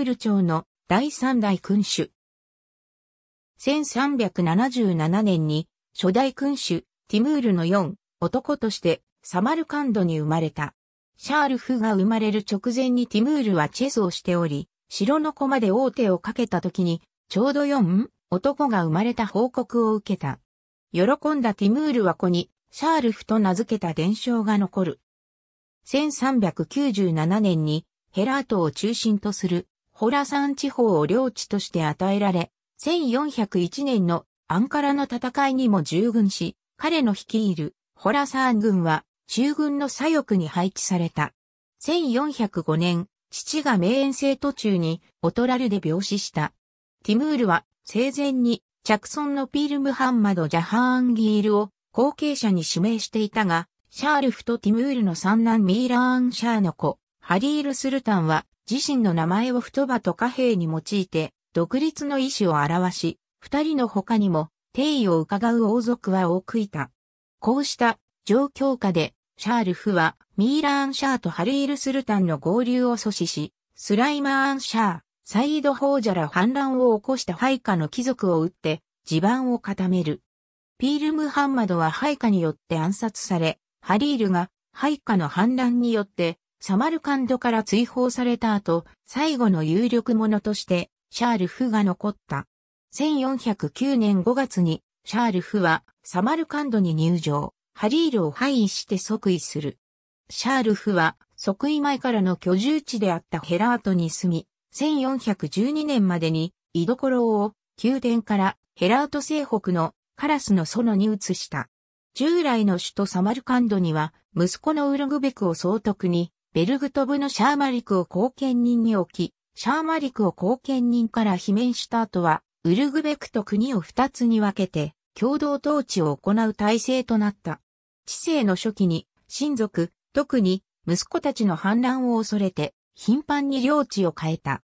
ール朝の第三代君主。1377年に初代君主ティムールの4男としてサマルカンドに生まれた。シャールフが生まれる直前にティムールはチェスをしており、城の子まで王手をかけた時に、ちょうど4男が生まれた報告を受けた。喜んだティムールは子に、シャールフと名付けた伝承が残る。1397年にヘラートを中心とするホラサン地方を領地として与えられ、1401年のアンカラの戦いにも従軍し、彼の率いるホラサン軍は中軍の左翼に配置された。1405年、父が名遠征途中にオトラルで病死した。ティムールは生前に着村のピールムハンマド・ジャハーンギールを後継者に指名していたが、シャールフとティムールの三男ミーラーン・シャーの子、ハリール・スルタンは自身の名前を太葉と貨幣に用いて、独立の意思を表し、二人の他にも、定位を伺う王族は多くいた。こうした状況下で、シャールフはミーラーン・シャーとハリール・スルタンの合流を阻止し、スライマーン・シャー、サイード・ホージャら反乱を起こした配下の貴族を撃って、地盤を固める。ピール・ムハンマドは配下によって暗殺され、ハリールが配下の反乱によってサマルカンドから追放された後、最後の有力者として、シャールフが残った。1409年5月に、シャールフは、サマルカンドに入場、ハリールを廃位して即位する。シャールフは、即位前からの居住地であったヘラートに住み、1412年までに、居所を、宮殿からヘラート西北のカラスの園に移した。従来の首都サマルカンドには、息子のウルグベクを総督に、ベルグトブのシャーマリクを後見人に置き、シャーマリクを後見人から罷免した後は、ウルグベクと国を二つに分けて、共同統治を行う体制となった。知性の初期に、親族、特に息子たちの反乱を恐れて、頻繁に領地を変えた。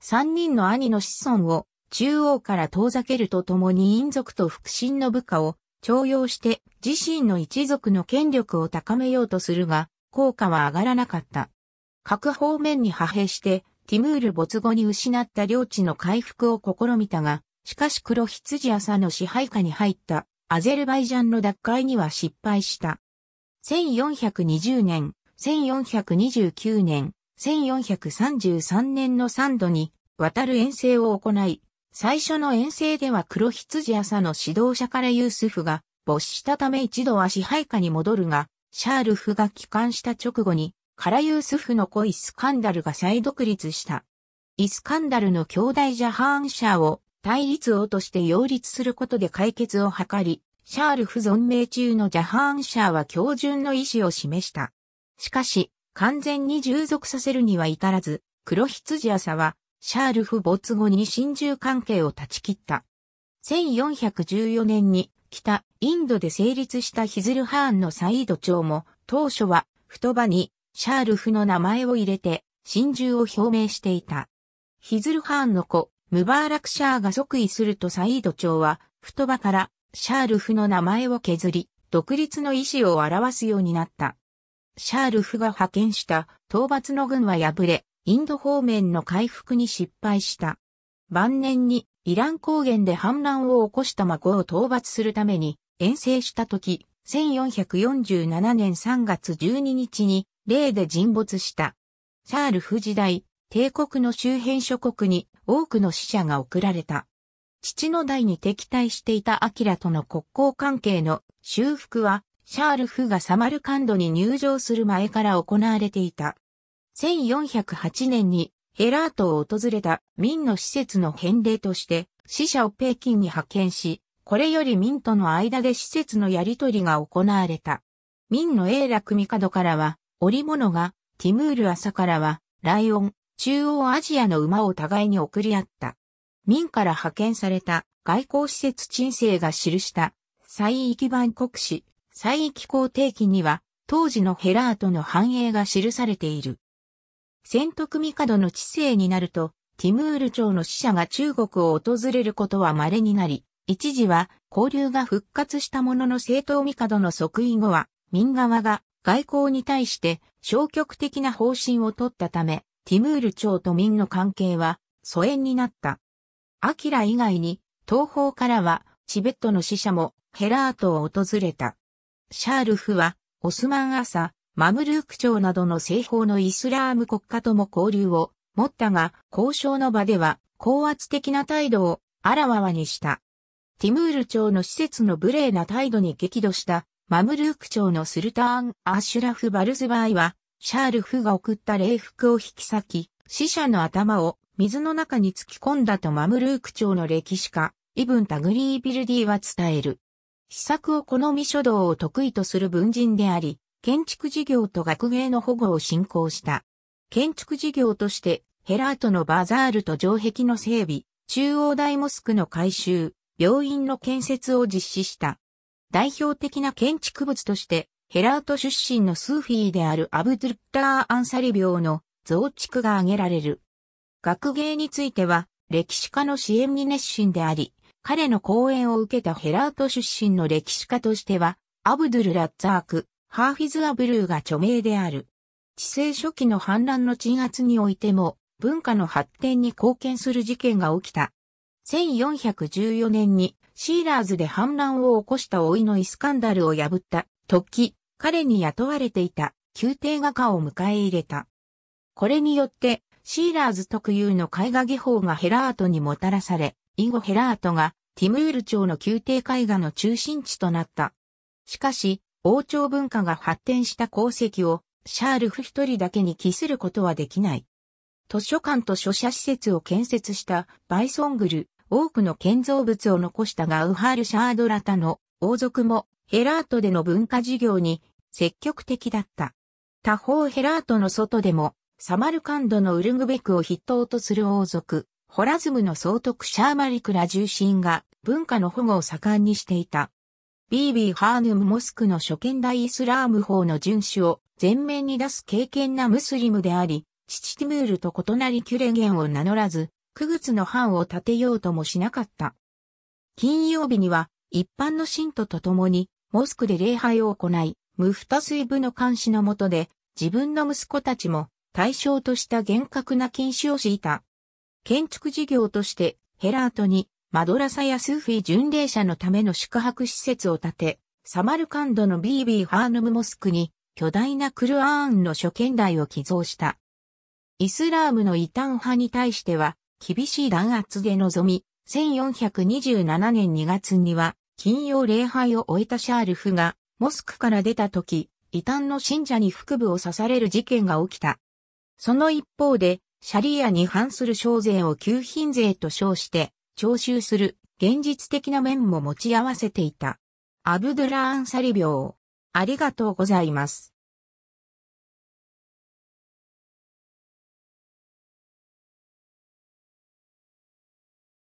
三人の兄の子孫を中央から遠ざけるとともに陰族と腹心の部下を徴用して自身の一族の権力を高めようとするが、効果は上がらなかった。各方面に派兵して、ティムール没後に失った領地の回復を試みたが、しかし黒羊朝の支配下に入ったアゼルバイジャンの奪回には失敗した。1420年、1429年、1433年の3度に渡る遠征を行い、最初の遠征では黒羊朝の指導者からユースフが没したため一度は支配下に戻るが、シャールフが帰還した直後に、カラユースフの子イスカンダルが再独立した。イスカンダルの兄弟ジャハーンシャーを対立王として擁立することで解決を図り、シャールフ存命中のジャハーンシャーは標準の意思を示した。しかし、完全に従属させるには至らず、黒羊朝は、シャールフ没後に親中関係を断ち切った。1414年に北、インドで成立したヒズルハーンのサイード朝も、当初は、太場に、シャールフの名前を入れて、真珠を表明していた。ヒズルハーンの子、ムバーラクシャーが即位するとサイード朝は、太場から、シャールフの名前を削り、独立の意思を表すようになった。シャールフが派遣した討伐の軍は敗れ、インド方面の回復に失敗した。晩年にイラン高原で反乱を起こした孫を討伐するために遠征した時、1447年3月12日に例で沈没した。シャールフ時代、帝国の周辺諸国に多くの死者が送られた。父の代に敵対していたアキラとの国交関係の修復は、シャールフがサマルカンドに入場する前から行われていた。1408年にヘラートを訪れた民の施設の返礼として、死者を北京に派遣し、これより民との間で施設のやりとりが行われた。民の英楽帝からは、織物が、ティムール朝からは、ライオン、中央アジアの馬を互いに送り合った。民から派遣された外交施設鎮西が記した、西域版国史、西域皇帝記には、当時のヘラートの繁栄が記されている。仙徳帝の治世になると、ティムール朝の使者が中国を訪れることは稀になり、一時は交流が復活したものの正統帝の即位後は、民側が外交に対して消極的な方針を取ったため、ティムール朝と民の関係は疎遠になった。アキラ以外に、東方からはチベットの使者もヘラートを訪れた。シャールフは、オスマン・朝、マムルーク朝などの西方のイスラーム国家とも交流を持ったが、交渉の場では高圧的な態度をあらわわにした。ティムール朝の施設の無礼な態度に激怒したマムルーク朝のスルターン・アシュラフ・バルズバイは、シャールフが送った礼服を引き裂き、死者の頭を水の中に突き込んだとマムルーク朝の歴史家、イブン・タグリー・ビルディは伝える。秘策を好み書道を得意とする文人であり、建築事業と学芸の保護を進行した。建築事業として、ヘラートのバザールと城壁の整備、中央大モスクの改修、病院の建設を実施した。代表的な建築物として、ヘラート出身のスーフィーであるアブドゥッター・アンサリ病の増築が挙げられる。学芸については、歴史家の支援に熱心であり、彼の講演を受けたヘラート出身の歴史家としては、アブドゥル・ラッザーク、ハーフィズ・ア・ブルーが著名である。治世初期の反乱の鎮圧においても、文化の発展に貢献する事件が起きた。1414年にシーラーズで反乱を起こした老いのイスカンダルを破った時、彼に雇われていた宮廷画家を迎え入れた。これによって、シーラーズ特有の絵画技法がヘラートにもたらされ、以後ヘラートがティムール朝の宮廷絵画の中心地となった。しかし、王朝文化が発展した功績をシャールフ一人だけに帰することはできない。図書館と書写施設を建設したバイソングル、多くの建造物を残したガウハール・シャードラタの王族もヘラートでの文化事業に積極的だった。他方ヘラートの外でもサマルカンドのウルグベクを筆頭とする王族、ホラズムの総督シャーマリクラ重臣が文化の保護を盛んにしていた。ビービー・ハーヌムモスクの初見大イスラーム法の遵守を前面に出す敬虔なムスリムであり、父ティムールと異なりキュレゲンを名乗らず、九月の藩を建てようともしなかった。金曜日には、一般の信徒と共に、モスクで礼拝を行い、ムフタ水部の監視の下で、自分の息子たちも対象とした厳格な禁止を敷いた。建築事業としてヘラートにマドラサやスーフィ巡礼者のための宿泊施設を建て、サマルカンドのビービーハーヌムモスクに巨大なクルアーンの諸見台を寄贈した。イスラームの異端派に対しては厳しい弾圧で臨み、1427年2月には金曜礼拝を終えたシャールフがモスクから出た時、異端の信者に腹部を刺される事件が起きた。その一方で、シャリアに反する商税を給品税と称して、徴収する現実的な面も持ち合わせていた。アブドゥラーンサリ病。ありがとうございます。